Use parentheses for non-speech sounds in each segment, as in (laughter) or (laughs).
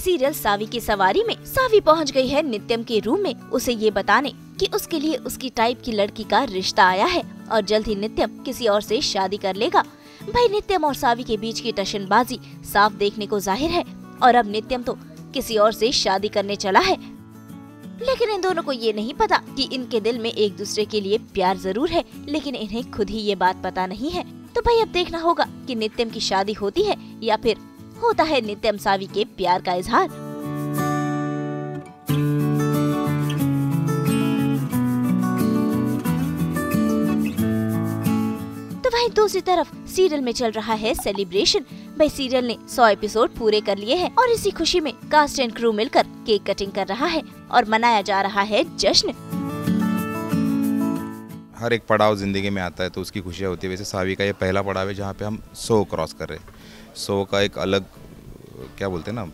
Serial सावी की सवारी में सावी पहुंच गई है नित्यम के रूम में उसे ये बताने कि उसके लिए उसकी टाइप की लड़की का रिश्ता आया है और जल्द ही नित्यम किसी और से शादी कर लेगा भाई नित्यम और सावी के बीच की टशनबाजी साफ देखने को जाहिर है और अब नित्यम तो किसी और से शादी करने चला है लेकिन इन दोनों को ये नहीं पता कि इनके दिल में एक दूसरे के लिए प्यार जरूर है लेकिन इन्हें खुद ही ये बात पता नहीं है तो भाई अब देखना होगा कि नित्यम की शादी होती है या फिर होता है नित्यम सावी के प्यार का इजहार तो वहीं दूसरी तरफ सीरियल में चल रहा है सेलिब्रेशन भाई सीरियल ने 100 एपिसोड पूरे कर लिए हैं और इसी खुशी में कास्ट एंड क्रू मिलकर केक कटिंग कर रहा है और मनाया जा रहा है जश्न हर एक पड़ाव ज़िंदगी में आता है तो उसकी खुशियाँ होती है वैसे सावी का ये पहला पड़ाव है जहाँ पे हम सो क्रॉस कर रहे हैं सो का एक अलग क्या बोलते हैं ना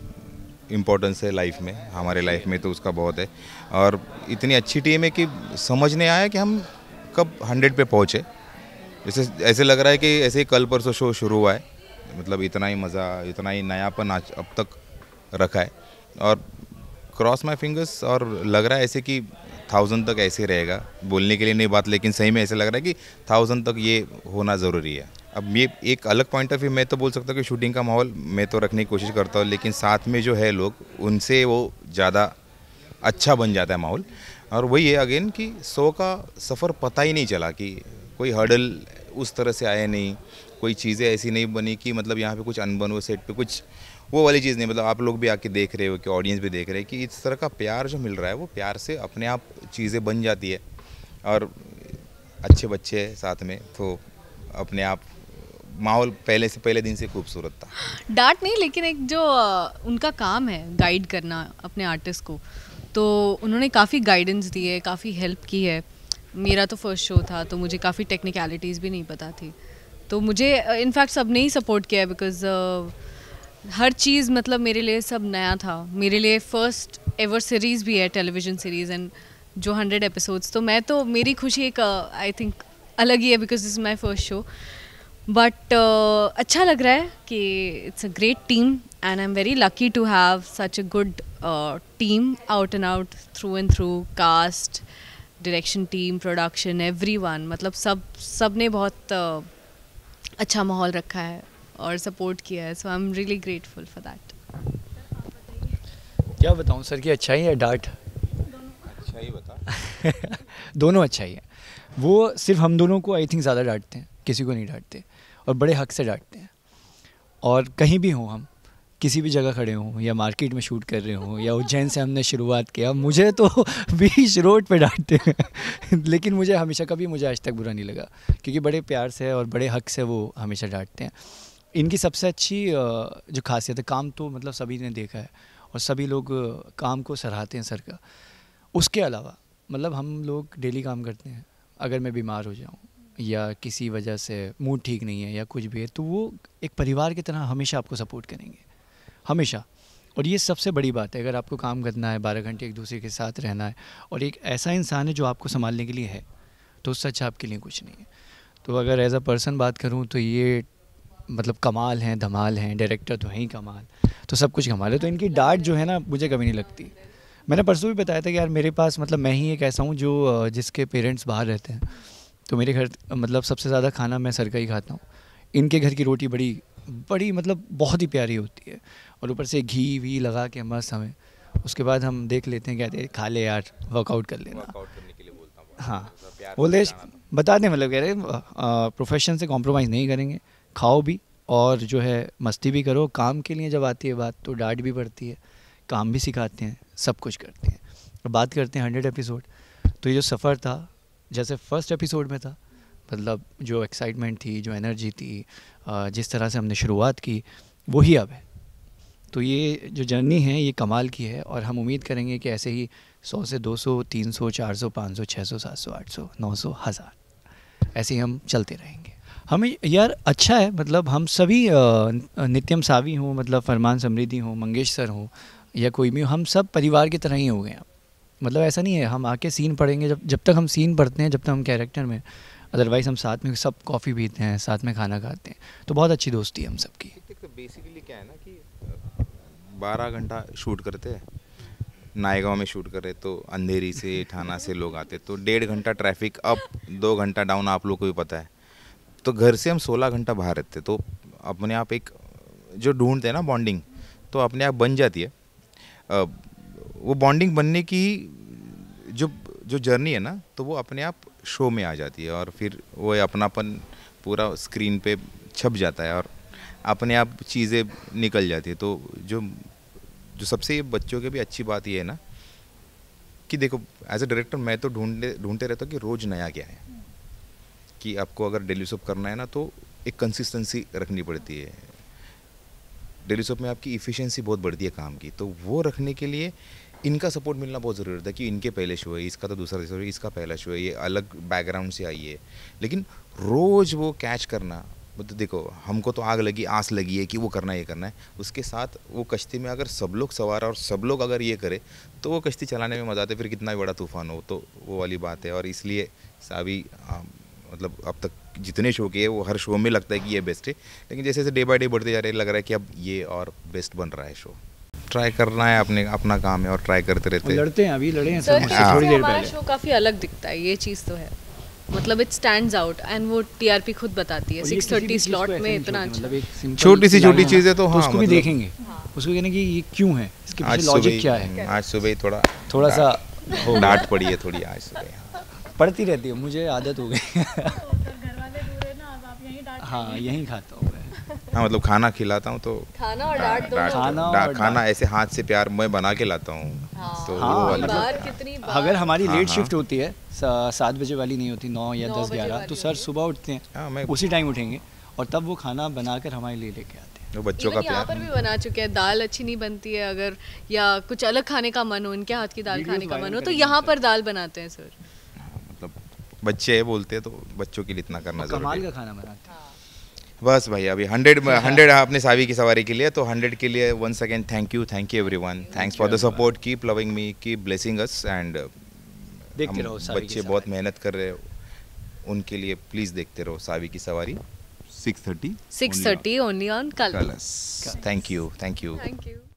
इम्पोर्टेंस है लाइफ में हमारे लाइफ में तो उसका बहुत है और इतनी अच्छी टीम है कि समझ नहीं आया कि हम कब हंड्रेड पे पहुँचे जैसे ऐसे लग रहा है कि ऐसे ही कल परसों शो शुरू हुआ है मतलब इतना ही मज़ा इतना ही नयापन आज अब तक रखा है और क्रॉस माई फिंगर्स और लग रहा है ऐसे कि थाउजेंड तक ऐसे रहेगा बोलने के लिए नहीं बात लेकिन सही में ऐसे लग रहा है कि थाउजेंड तक ये होना ज़रूरी है अब ये एक अलग पॉइंट ऑफ व्यू मैं तो बोल सकता हूँ कि शूटिंग का माहौल मैं तो रखने की कोशिश करता हूँ लेकिन साथ में जो है लोग उनसे वो ज़्यादा अच्छा बन जाता है माहौल और वही है अगेन कि सो का सफ़र पता ही नहीं चला कि कोई हर्डल उस तरह से आया नहीं कोई चीज़ें ऐसी नहीं बनी कि मतलब यहाँ पे कुछ अनबन हो सेट पे कुछ वो वाली चीज़ नहीं मतलब आप लोग भी आके देख रहे हो कि ऑडियंस भी देख रहे हैं कि इस तरह का प्यार जो मिल रहा है वो प्यार से अपने आप चीज़ें बन जाती है और अच्छे बच्चे साथ में तो अपने आप माहौल पहले से पहले दिन से खूबसूरत था डांट नहीं लेकिन एक जो उनका काम है गाइड करना अपने आर्टिस्ट को तो उन्होंने काफ़ी गाइडेंस दी है काफ़ी हेल्प की है मेरा तो फर्स्ट शो था तो मुझे काफ़ी टेक्निकलिटीज़ भी नहीं पता थी तो मुझे इनफैक्ट सब ने ही सपोर्ट किया है बिकॉज हर चीज़ मतलब मेरे लिए सब नया था मेरे लिए फ़र्स्ट एवर सीरीज़ भी है टेलीविज़न सीरीज़ एंड जो हंड्रेड एपिसोड्स तो मैं तो मेरी खुशी एक आई थिंक अलग ही है because this my first show but uh, अच्छा लग रहा है कि it's a great team and I am very lucky to have such a good team out and out through and through cast direction team production everyone मतलब सब सब ने बहुत uh, अच्छा माहौल रखा है और सपोर्ट किया है so I am really grateful for that क्या बताऊँ सर कि अच्छा ही है डाट अच्छा ही बता (laughs) दोनों अच्छा ही है वो सिर्फ हम दोनों को आई थिंक ज़्यादा डांटते हैं किसी को नहीं डांटते और बड़े हक से डांटते हैं और कहीं भी हों हम किसी भी जगह खड़े हों या मार्केट में शूट कर रहे हों या उज्जैन से हमने शुरुआत किया मुझे तो (laughs) बीच रोड पे डांटते हैं (laughs) लेकिन मुझे हमेशा कभी मुझे आज तक बुरा नहीं लगा क्योंकि बड़े प्यार से और बड़े हक से वो हमेशा डांटते हैं इनकी सबसे अच्छी जो खासियत है काम तो मतलब सभी ने देखा है और सभी लोग काम को सराहते हैं सर का उसके अलावा मतलब हम लोग डेली काम करते हैं अगर मैं बीमार हो जाऊँ या किसी वजह से मूड ठीक नहीं है या कुछ भी है तो वो एक परिवार की तरह हमेशा आपको सपोर्ट करेंगे हमेशा और ये सबसे बड़ी बात है अगर आपको काम करना है बारह घंटे एक दूसरे के साथ रहना है और एक ऐसा इंसान है जो आपको संभालने के लिए है तो सच अच्छा आपके लिए कुछ नहीं है तो अगर एज अ पर्सन बात करूँ तो ये मतलब कमाल हैं धमाल हैं डायरेक्टर तो हैं ही कमाल तो सब कुछ कमाल है तो इनकी डांट जो है ना मुझे कभी नहीं लगती मैंने परसों भी बताया था कि यार मेरे पास मतलब मैं ही एक ऐसा हूँ जो जिसके पेरेंट्स बाहर रहते हैं तो मेरे घर मतलब सबसे ज़्यादा खाना मैं सर का ही खाता हूँ इनके घर की रोटी बड़ी बड़ी मतलब बहुत ही प्यारी होती है और ऊपर से घी वी लगा के मस्त हमें उसके बाद हम देख लेते हैं कहते हैं खा ले यार वर्कआउट कर लेना हाँ मतलब बोलते बता दें मतलब कह रहे प्रोफेशन से कॉम्प्रोमाइज़ नहीं करेंगे खाओ भी और जो है मस्ती भी करो काम के लिए जब आती है बात तो डांट भी पड़ती है काम भी सिखाते हैं सब कुछ करते हैं और बात करते हैं हंड्रेड एपिसोड तो ये जो सफ़र था जैसे फर्स्ट एपिसोड में था मतलब जो एक्साइटमेंट थी जो एनर्जी थी जिस तरह से हमने शुरुआत की वही अब है तो ये जो जर्नी है ये कमाल की है और हम उम्मीद करेंगे कि ऐसे ही 100 से 200, 300, 400, 500, 600, 700, 800, 900, हज़ार ऐसे ही हम चलते रहेंगे हमें यार अच्छा है मतलब हम सभी नित्यम सावी हों मतलब फरमान समृद्धि हों मंगेश सर हों या कोई भी हम सब परिवार की तरह ही हो गए हैं मतलब ऐसा नहीं है हम आके सीन पढ़ेंगे जब जब तक हम सीन पढ़ते हैं जब तक हम कैरेक्टर में अदरवाइज़ हम साथ में सब कॉफ़ी पीते हैं साथ में खाना खाते हैं तो बहुत अच्छी दोस्ती है हम सब की बेसिकली क्या है ना कि बारह घंटा शूट करते हैं नायगांव में शूट करे तो अंधेरी से थाना से लोग आते तो डेढ़ घंटा ट्रैफिक अप दो घंटा डाउन आप लोग को भी पता है तो घर से हम सोलह घंटा बाहर रहते तो अपने आप एक जो ढूंढते हैं ना बॉन्डिंग तो अपने आप बन जाती है वो बॉन्डिंग बनने की जो जो जर्नी है ना तो वो अपने आप शो में आ जाती है और फिर वो अपनापन पूरा स्क्रीन पे छप जाता है और अपने आप चीज़ें निकल जाती है तो जो जो सबसे बच्चों के भी अच्छी बात ये है ना कि देखो एज ए डायरेक्टर मैं तो ढूंढने ढूंढते रहता हूँ कि रोज़ नया क्या है कि आपको अगर डेली सब करना है ना तो एक कंसिस्टेंसी रखनी पड़ती है डेली सोप में आपकी इफ़िशेंसी बहुत बढ़ती है काम की तो वो रखने के लिए इनका सपोर्ट मिलना बहुत ज़रूरी था है कि इनके पहले शो है इसका तो दूसरा शो है इसका पहला शो है ये अलग बैकग्राउंड से आई है लेकिन रोज़ वो कैच करना मतलब देखो हमको तो आग लगी आस लगी है कि वो करना ये करना है उसके साथ वो कश्ती में अगर सब लोग सवार और सब लोग अगर ये करे तो वो कश्ती चलाने में मज़ा आता है फिर कितना भी बड़ा तूफान हो तो वो वाली बात है और इसलिए सभी मतलब अब तक जितने शो किए वो हर शो में लगता है कि ये बेस्ट है लेकिन जैसे जैसे डे बाई डे बढ़ते जा रहे हैं लग रहा है कि अब ये और बेस्ट बन रहा है शो ट्राई करना है अपने अपना काम है और ट्राई करते रहते हैं लड़ते हैं अभी लड़े हैं तो सर थोड़ी देर पहले शो काफी अलग दिखता है ये चीज़ तो है मतलब इट स्टैंड्स आउट एंड वो टीआरपी खुद बताती है 6:30 स्लॉट में इतना अच्छा। मतलब छोटी सी छोटी चीज़ है तो, तो हां उसको भी मतलब देखेंगे हाँ। उसको कहने की ये क्यों है इसके पीछे लॉजिक क्या है हम्म, आज सुबह थोड़ा थोड़ा सा डांट पड़ी है थोड़ी आज सुबह हाँ। पड़ती रहती है मुझे आदत हो गई (laughs) हाँ यही खाता हूँ (laughs) हाँ मतलब खाना खिलाता हूँ तो खाना और खाना खाना ऐसे हाथ से प्यार मैं बना के लाता हूँ हाँ, तो हाँ, वो मतलब बार, कितनी बार? अगर हमारी हाँ, लेट शिफ्ट हाँ। होती है सात बजे वाली नहीं होती नौ या दस ग्यारह तो सर सुबह उठते हैं हाँ, उसी टाइम उठेंगे और तब वो खाना बना कर हमारे लिए लेके आते हैं वो बच्चों का प्यार पर भी बना चुके हैं दाल अच्छी नहीं बनती है अगर या कुछ अलग खाने का मन हो इनके हाथ की दाल खाने का मन हो तो यहाँ पर दाल बनाते हैं सर बच्चे है बोलते हैं तो बच्चों के लिए इतना करना तो कमाल का खाना बनाते हाँ। बस भाई अभी हंड्रेड (laughs) हंड्रेड अपने सावी की सवारी के लिए तो हंड्रेड के लिए one second thank you thank you everyone thanks for the support keep loving me keep blessing us and देखते रहो बच्चे बहुत मेहनत कर रहे हैं उनके लिए प्लीज़ देखते रहो सावी की सवारी six thirty six thirty only on Colors thank you thank you thank you